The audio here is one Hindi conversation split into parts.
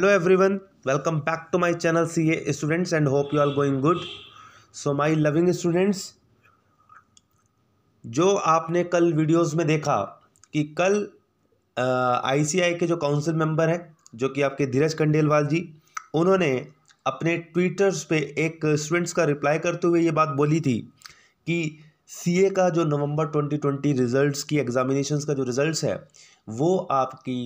hello everyone welcome back to my channel C A students and hope you are going good so my loving students जो आपने कल वीडियोस में देखा कि कल आईसीआई के जो काउंसिल मेंबर हैं जो कि आपके धीरज कंडेलवाल जी उन्होंने अपने ट्विटर्स पे एक स्टूडेंट्स का रिप्लाई करते हुए ये बात बोली थी कि सी का जो नवम्बर ट्वेंटी रिजल्ट की एग्जामिनेशन का जो रिजल्ट है वो आपकी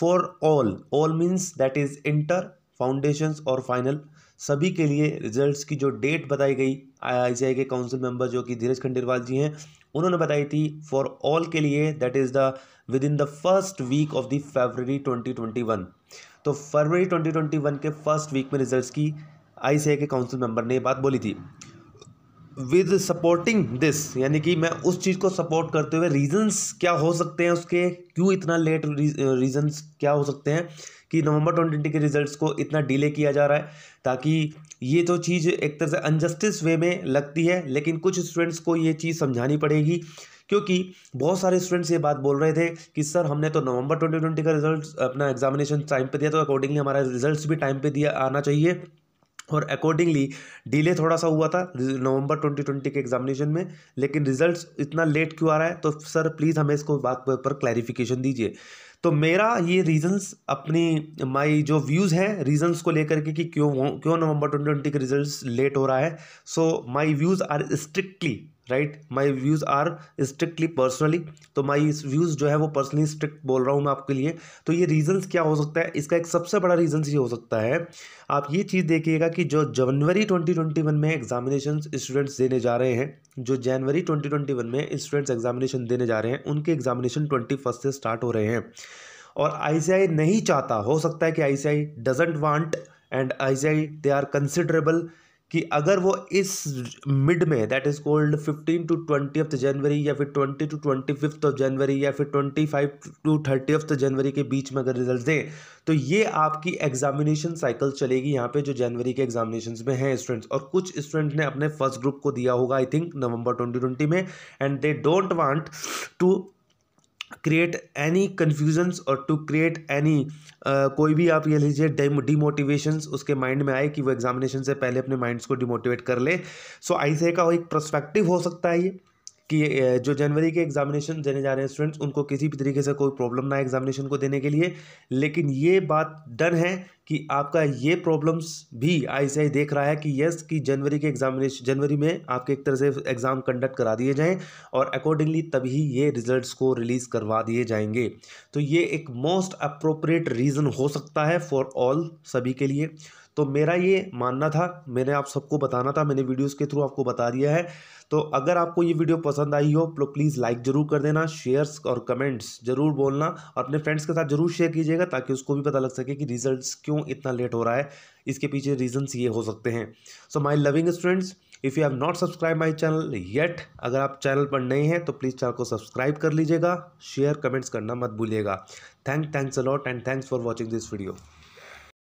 for all all means that is inter foundations और फाइनल सभी के लिए रिजल्ट्स की जो डेट बताई गई आई के काउंसिल मेंबर जो कि धीरज खंडेलवाल जी हैं उन्होंने बताई थी फॉर ऑल के लिए that is the with in the first week of the February 2021 तो फरवरी 2021 के फर्स्ट वीक में रिजल्ट्स की आई के काउंसिल मेंबर ने ये बात बोली थी विद सपोर्टिंग दिस यानी कि मैं उस चीज़ को सपोर्ट करते हुए रीजंस क्या हो सकते हैं उसके क्यों इतना लेट रीजंस क्या हो सकते हैं कि नवंबर ट्वेंटी के रिजल्ट्स को इतना डिले किया जा रहा है ताकि ये तो चीज़ एक तरह से अनजस्टिस वे में लगती है लेकिन कुछ स्टूडेंट्स को ये चीज़ समझानी पड़ेगी क्योंकि बहुत सारे स्टूडेंट्स ये बात बोल रहे थे कि सर हमने तो नवंबर 2020 का रिजल्ट अपना एग्जामिनेशन टाइम पे दिया तो अकॉर्डिंगली हमारा रिजल्ट्स भी टाइम पे दिया आना चाहिए और अकॉर्डिंगली डिले थोड़ा सा हुआ था नवंबर 2020 के एग्जामिनेशन में लेकिन रिजल्ट्स इतना लेट क्यों आ रहा है तो सर प्लीज़ हमें इसको बात पर क्लैरिफिकेशन दीजिए तो मेरा ये रीजंस अपनी माय जो व्यूज़ हैं रीजंस को लेकर के कि क्यों क्यों नवंबर 2020 के रिजल्ट्स लेट हो रहा है so my views are strictly right my views are strictly personally तो माई व्यूज़ जो है वो पर्सनली स्ट्रिक्ट बोल रहा हूँ मैं आपके लिए तो ये रीज़न्स क्या हो सकता है इसका एक सबसे बड़ा रीजन्स ये हो सकता है आप ये चीज़ देखिएगा कि जो जनवरी ट्वेंटी ट्वेंटी वन में एग्जामिनेशन स्टूडेंट्स देने जा रहे हैं जो जनवरी ट्वेंटी ट्वेंटी वन में स्टूडेंट्स एग्जामिनेशन देने जा रहे हैं उनके एग्जामिनेशन ट्वेंटी फर्स्ट से स्टार्ट हो रहे हैं और आई नहीं चाहता हो सकता है कि I C I doesn't want and I they are considerable कि अगर वो इस मिड में that is called fifteen to twenty of January या फिर twenty to twenty fifth of January या फिर twenty five to thirty of January के बीच में अगर रिजल्ट दें तो ये आपकी एग्जामिनेशन साइकिल चलेगी यहाँ पे जो जनवरी के एग्जामिनेशन में हैं स्टूडेंट्स और कुछ स्टूडेंट ने अपने फर्स्ट ग्रुप को दिया होगा I think November twenty twenty में and they don't want to create any confusions और टू क्रिएट एनी कोई भी आप ये लीजिए डिमोटिवेशंस उसके माइंड में आए कि वो एग्जामिनेशन से पहले अपने माइंड्स को डिमोटिवेट कर ले सो so, आई का एक प्रस्पेक्टिव हो सकता है ये कि जो जनवरी के एग्जामिनेशन देने जा रहे हैं स्टूडेंट्स उनको किसी भी तरीके से कोई प्रॉब्लम ना एग्जामिनेशन को देने के लिए लेकिन ये बात डन है कि आपका ये प्रॉब्लम्स भी आई देख रहा है कि यस कि जनवरी के एग्जामिनेशन जनवरी में आपके एक तरह से एग्ज़ाम कंडक्ट करा दिए जाएं और अकॉर्डिंगली तभी ये रिजल्ट्स को रिलीज़ करवा दिए जाएंगे तो ये एक मोस्ट अप्रोप्रिएट रीज़न हो सकता है फॉर ऑल सभी के लिए तो मेरा ये मानना था मैंने आप सबको बताना था मैंने वीडियोस के थ्रू आपको बता दिया है तो अगर आपको ये वीडियो पसंद आई हो तो प्लीज़ लाइक ज़रूर कर देना शेयर्स और कमेंट्स ज़रूर बोलना और अपने फ्रेंड्स के साथ ज़रूर शेयर कीजिएगा ताकि उसको भी पता लग सके कि रिजल्ट्स क्यों इतना लेट हो रहा है इसके पीछे रीजन्स ये हो सकते हैं so my loving students if you have not subscribe my channel yet अगर आप चैनल पर नए हैं तो प्लीज़ चैनल को सब्सक्राइब कर लीजिएगा शेयर कमेंट्स करना मत भूलिएगा thank thanks a lot and thanks for watching this video